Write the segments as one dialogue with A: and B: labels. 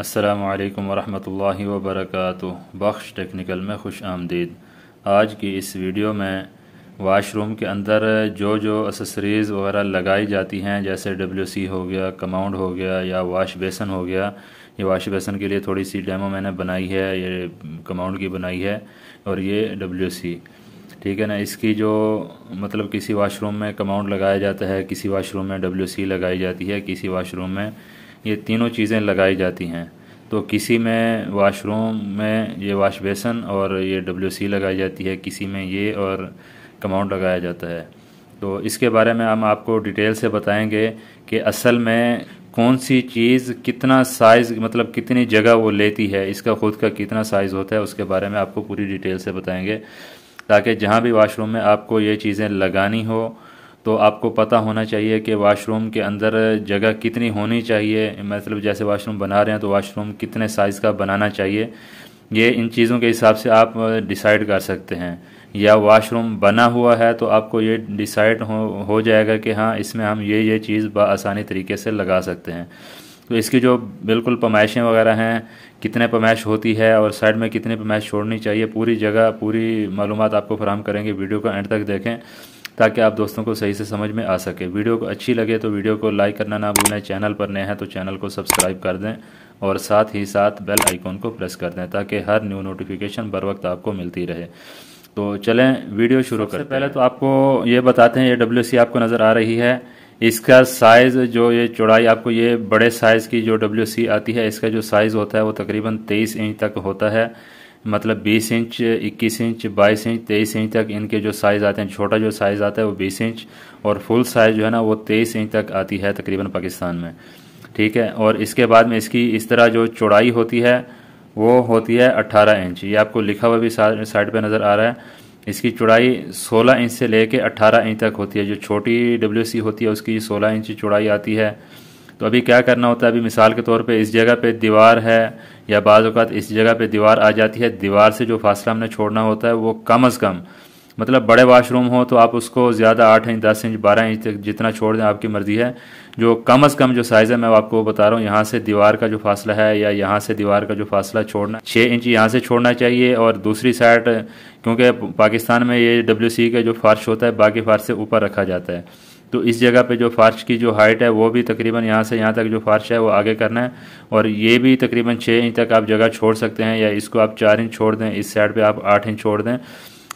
A: अस्सलाम वरहमतुल्लाहि वबरकatuह बख्श टेक्निकल में खुश आमदीद आज की इस वीडियो में वाशरूम के अंदर जो जो असेसरीज़ वगैरह लगाई जाती हैं जैसे सी हो गया कमाउंड हो गया या वाश बेसन हो गया ये वाश बेसन के लिए थोड़ी सी डेमो मैंने बनाई है ये कमाउंड की बनाई है और ये सी ठीक है ना इसकी जो मतलब किसी वाशरूम में कमाउंड लगाया जाता है किसी वाशरूम में सी लगाई जाती है किसी वाशरूम में ये तीनों चीज़ें लगाई जाती हैं तो किसी में वाशरूम में ये वाश बेसन और ये डब्ल्यू सी लगाई जाती है किसी में ये और कमाउंट लगाया जाता है तो इसके बारे में हम आपको डिटेल से बताएंगे कि असल में कौन सी चीज़ कितना साइज़ मतलब कितनी जगह वो लेती है इसका ख़ुद का कितना साइज़ होता है उसके बारे में आपको पूरी डिटेल से बताएंगे ताकि जहाँ भी वाशरूम में आपको ये चीज़ें लगानी हो तो आपको पता होना चाहिए कि वाशरूम के अंदर जगह कितनी होनी चाहिए मतलब जैसे वाशरूम बना रहे हैं तो वाशरूम कितने साइज़ का बनाना चाहिए ये इन चीज़ों के हिसाब से आप डिसाइड कर सकते हैं या वाशरूम बना हुआ है तो आपको ये डिसाइड हो हो जाएगा कि हाँ इसमें हम ये ये चीज़ आसानी तरीके से लगा सकते हैं तो इसकी जो बिल्कुल पमाइशें वगैरह हैं कितने पमाइश होती है और साइड में कितने पमाइश छोड़नी चाहिए पूरी जगह पूरी मालूम आपको फराम करेंगे वीडियो को एंड तक देखें ताकि आप दोस्तों को सही से समझ में आ सके वीडियो को अच्छी लगे तो वीडियो को लाइक करना ना भूलें चैनल पर नए हैं तो चैनल को सब्सक्राइब कर दें और साथ ही साथ बेल आइकॉन को प्रेस कर दें ताकि हर न्यू नोटिफिकेशन बर वक्त आपको मिलती रहे तो चलें वीडियो शुरू करें पहले तो आपको ये बताते हैं ये डब्ल्यू आपको नज़र आ रही है इसका साइज़ जो ये चौड़ाई आपको ये बड़े साइज़ की जो डब्ल्यू आती है इसका जो साइज़ होता है वो तकरीबन तेईस इंच तक होता है मतलब 20 इंच 21 इंच 22 इंच 23 इंच तक इनके जो साइज़ आते हैं छोटा जो साइज़ आता है वो 20 इंच और फुल साइज़ जो है ना वो 23 इंच तक आती है तकरीबन पाकिस्तान में ठीक है और इसके बाद में इसकी इस तरह जो चौड़ाई होती है वो होती है 18 इंच ये आपको लिखा हुआ भी साइड पर नज़र आ रहा है इसकी चौड़ाई 16 इंच से ले कर इंच तक होती है जो छोटी डब्ल्यू होती है उसकी सोलह इंच चौड़ाई आती है तो अभी क्या करना होता है अभी मिसाल के तौर पे इस जगह पे दीवार है या बाज़ात इस जगह पे दीवार आ जाती है दीवार से जो फासला हमने छोड़ना होता है वो कम अज़ कम मतलब बड़े वाशरूम हो तो आप उसको ज़्यादा आठ इंच दस इंच बारह इंच तक जितना छोड़ दें आपकी मर्ज़ी है जो कम अज़ कम जो साइज़ है मैं आपको बता रहा हूँ यहाँ से दीवार का जो फासला है या यहाँ से दीवार का जो फासला छोड़ना छः इंच यहाँ से छोड़ना चाहिए और दूसरी साइड क्योंकि पाकिस्तान में ये डब्ल्यू e का जो फ़र्श होता है बाकी फ़र्श से ऊपर रखा जाता है तो इस जगह पे जो फर्श की जो हाइट है वो भी तकरीबन यहाँ से यहाँ तक जो फर्श है वो आगे करना है और ये भी तकरीबन छः इंच तक आप जगह छोड़ सकते हैं या इसको आप चार इंच छोड़ दें इस साइड पर आप आठ इंच छोड़ दें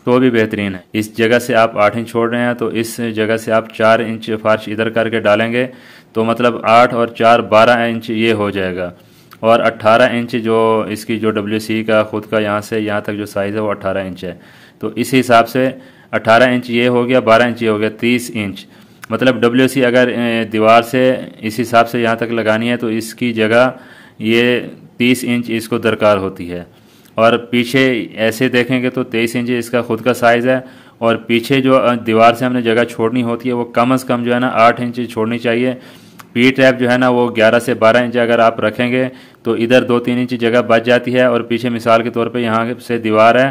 A: तो भी बेहतरीन है इस जगह से आप आठ इंच छोड़ रहे हैं तो इस जगह से आप चार इंच फर्श इधर करके डालेंगे तो मतलब आठ और चार बारह इंच ये हो जाएगा और अट्ठारह इंच जो इसकी जो डब्ल्यू का ख़ुद का यहाँ से यहाँ तक जो साइज़ है वो अट्ठारह इंच है तो इस हिसाब से अट्ठारह इंच ये हो गया बारह इंच ये हो गया तीस इंच मतलब डब्ल्यू सी अगर दीवार से इस हिसाब से यहाँ तक लगानी है तो इसकी जगह ये तीस इंच इसको दरकार होती है और पीछे ऐसे देखेंगे तो तेईस इंच इसका खुद का साइज़ है और पीछे जो दीवार से हमने जगह छोड़नी होती है वो कम अज़ कम जो है ना आठ इंच छोड़नी चाहिए पी टैप जो है ना वो 11 से 12 इंच अगर आप रखेंगे तो इधर दो तीन इंच जगह बच जाती है और पीछे मिसाल के तौर पे यहाँ से दीवार है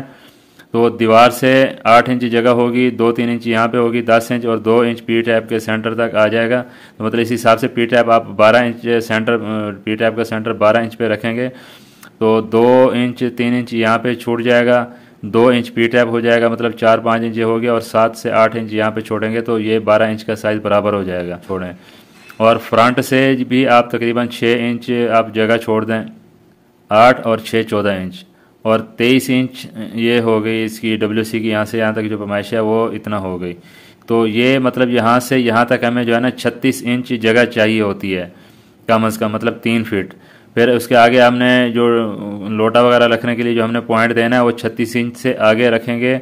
A: तो दीवार से आठ इंच जगह होगी दो तीन इंच यहाँ पे होगी दस इंच और दो इंच पी टैप के सेंटर तक आ जाएगा तो मतलब इस हिसाब से पी टैप आप बारह इंच सेंटर पी टैप का सेंटर बारह इंच पे रखेंगे तो दो इंच तीन इंच यहाँ पे छूट जाएगा दो इंच पी टैप हो जाएगा मतलब चार पाँच इंच ये हो गया और सात से आठ इंच यहाँ पे छोड़ेंगे तो ये बारह इंच का साइज़ बराबर हो जाएगा छोड़ें और फ्रंट से भी आप तकरीबन छः इंच आप जगह छोड़ दें आठ और छः चौदह इंच और तेईस इंच ये हो गई इसकी डब्ल्यू सी की यहाँ से यहाँ तक जो पैमाइश है वो इतना हो गई तो ये मतलब यहाँ से यहाँ तक हमें जो है ना छत्तीस इंच जगह चाहिए होती है कम अज़ कम मतलब तीन फीट फिर उसके आगे हमने जो लोटा वगैरह रखने के लिए जो हमने पॉइंट देना है वो छत्तीस इंच से आगे रखेंगे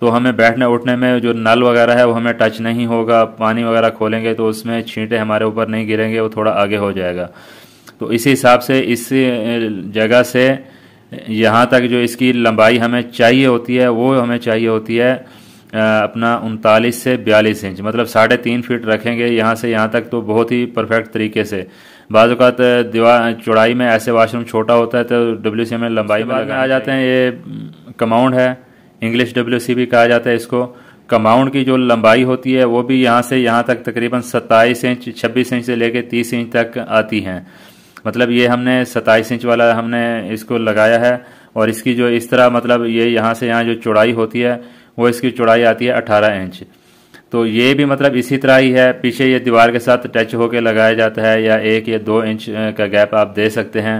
A: तो हमें बैठने उठने में जो नल वगैरह है वो हमें टच नहीं होगा पानी वगैरह खोलेंगे तो उसमें छींटे हमारे ऊपर नहीं गिरेंगे वो थोड़ा आगे हो जाएगा तो इसी हिसाब से इस जगह से यहाँ तक जो इसकी लंबाई हमें चाहिए होती है वो हमें चाहिए होती है अपना उनतालीस से बयालीस इंच मतलब साढ़े तीन फीट रखेंगे यहाँ से यहाँ तक तो बहुत ही परफेक्ट तरीके से बाज़ात दीवार चौड़ाई में ऐसे वाशरूम छोटा होता है तो डब्ल्यू सी में लंबाई में आ जाते हैं ये कमाउंड है इंग्लिश डब्ल्यू सी भी कहा जाता है इसको कमाउंड की जो लंबाई होती है वो भी यहाँ से यहाँ तक तकरीबन सत्ताईस इंच छब्बीस इंच से लेकर तीस इंच तक आती हैं मतलब ये हमने सत्ताईस इंच वाला हमने इसको लगाया है और इसकी जो इस तरह मतलब ये यहाँ से यहाँ जो चौड़ाई होती है वो इसकी चौड़ाई आती है अठारह इंच तो ये भी मतलब इसी तरह ही है पीछे ये दीवार के साथ टच होकर लगाया जाता है या एक या दो इंच का गैप आप दे सकते हैं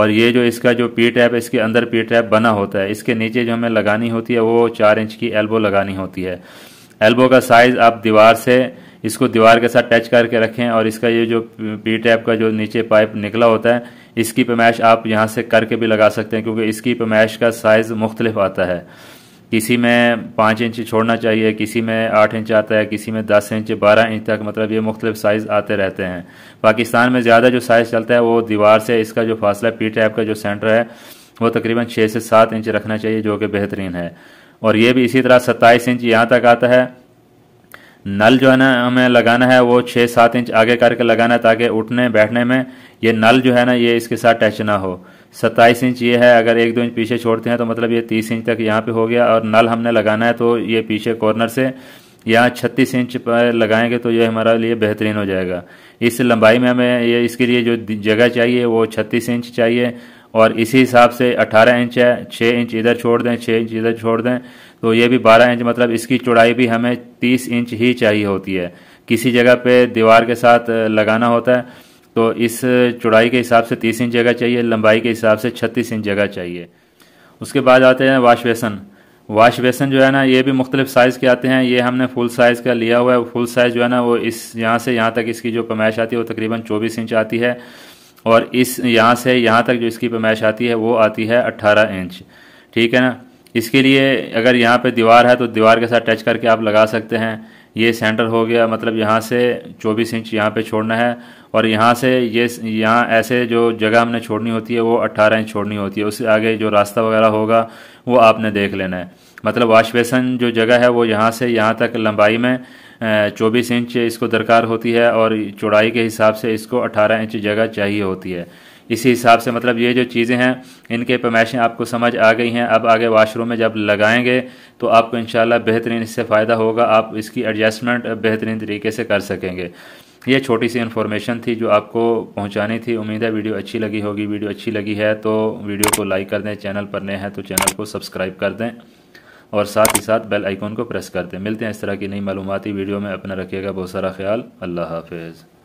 A: और ये जो इसका जो पी टैप इसके अंदर पी टैप बना होता है इसके नीचे जो हमें लगानी होती है वो चार इंच की एल्बो लगानी होती है एल्बो का साइज़ आप दीवार से इसको दीवार के साथ टच करके रखें और इसका ये जो पी टैप का जो नीचे पाइप निकला होता है इसकी पेमाइश आप यहाँ से करके भी लगा सकते हैं क्योंकि इसकी पेमाइश का साइज़ मुख्तलिफ आता है किसी में पाँच इंच छोड़ना चाहिए किसी में आठ इंच आता है किसी में दस इंच बारह इंच तक मतलब ये मुख्तलिफ साइज़ आते रहते हैं पाकिस्तान में ज़्यादा जो साइज़ चलता है वो दीवार से इसका जो फासला पी टैप का जो सेंटर है वो तकरीबन छः से सात इंच रखना चाहिए जो कि बेहतरीन है और ये भी इसी तरह सत्ताईस इंच यहाँ तक आता है नल जो है ना हमें लगाना है वो छः सात इंच आगे करके लगाना है ताकि उठने बैठने में ये नल जो है ना ये इसके साथ टच ना हो सत्ताईस इंच ये है अगर एक दो इंच पीछे छोड़ते हैं तो मतलब ये तीस इंच तक यहाँ पे हो गया और नल हमने लगाना है तो ये पीछे कॉर्नर से यहाँ छत्तीस इंच पर लगाएंगे तो ये हमारा लिए बेहतरीन हो जाएगा इस लंबाई में हमें ये इसके लिए जो जगह चाहिए वो छत्तीस इंच चाहिए और इसी हिसाब से अठारह इंच है छः इंच इधर छोड़ दें छः इंच इधर छोड़ दें तो ये भी 12 इंच मतलब इसकी चौड़ाई भी हमें 30 इंच ही चाहिए होती है किसी जगह पे दीवार के साथ लगाना होता है तो इस चौड़ाई के हिसाब से 30 इंच जगह चाहिए लंबाई के हिसाब से 36 इंच जगह चाहिए उसके बाद आते हैं वाश बेसन वाश बेसन जो है ना ये भी मुख्तलिफ साइज़ के आते हैं ये हमने फुल साइज़ का लिया हुआ है फुल साइज़ जो है ना वो इस यहाँ से यहाँ तक इसकी जो पैमाइश आती है वो तकरीबन चौबीस इंच आती है और इस यहाँ से यहाँ तक जो इसकी पमाइश आती है वो आती है अट्ठारह इंच ठीक है ना इसके लिए अगर यहाँ पे दीवार है तो दीवार के साथ टच करके आप लगा सकते हैं ये सेंटर हो गया मतलब यहाँ से 24 इंच यहाँ पे छोड़ना है और यहाँ से ये यहाँ ऐसे जो जगह हमने छोड़नी होती है वो 18 इंच छोड़नी होती है उससे आगे जो रास्ता वगैरह होगा वो आपने देख लेना है मतलब वाश बेसन जो जगह है वो यहाँ से यहाँ तक लंबाई में चौबीस इंच इसको दरकार होती है और चौड़ाई के हिसाब से इसको अठारह इंच जगह चाहिए होती है इसी हिसाब से मतलब ये जो चीज़ें हैं इनके पैमाइशें आपको समझ आ गई हैं अब आगे वाशरूम में जब लगाएंगे तो आपको इन बेहतरीन इससे फ़ायदा होगा आप इसकी एडजस्टमेंट बेहतरीन तरीके से कर सकेंगे ये छोटी सी इन्फॉर्मेशन थी जो आपको पहुंचानी थी उम्मीद है वीडियो अच्छी लगी होगी वीडियो अच्छी लगी है तो वीडियो को लाइक कर दें चैनल पर नए हैं तो चैनल को सब्सक्राइब कर दें और साथ ही साथ बेल आइकॉन को प्रेस करते मिलते हैं इस तरह की नई मालूमती वीडियो में अपना रखिएगा बहुत सारा ख्याल अल्लाह हाफिज़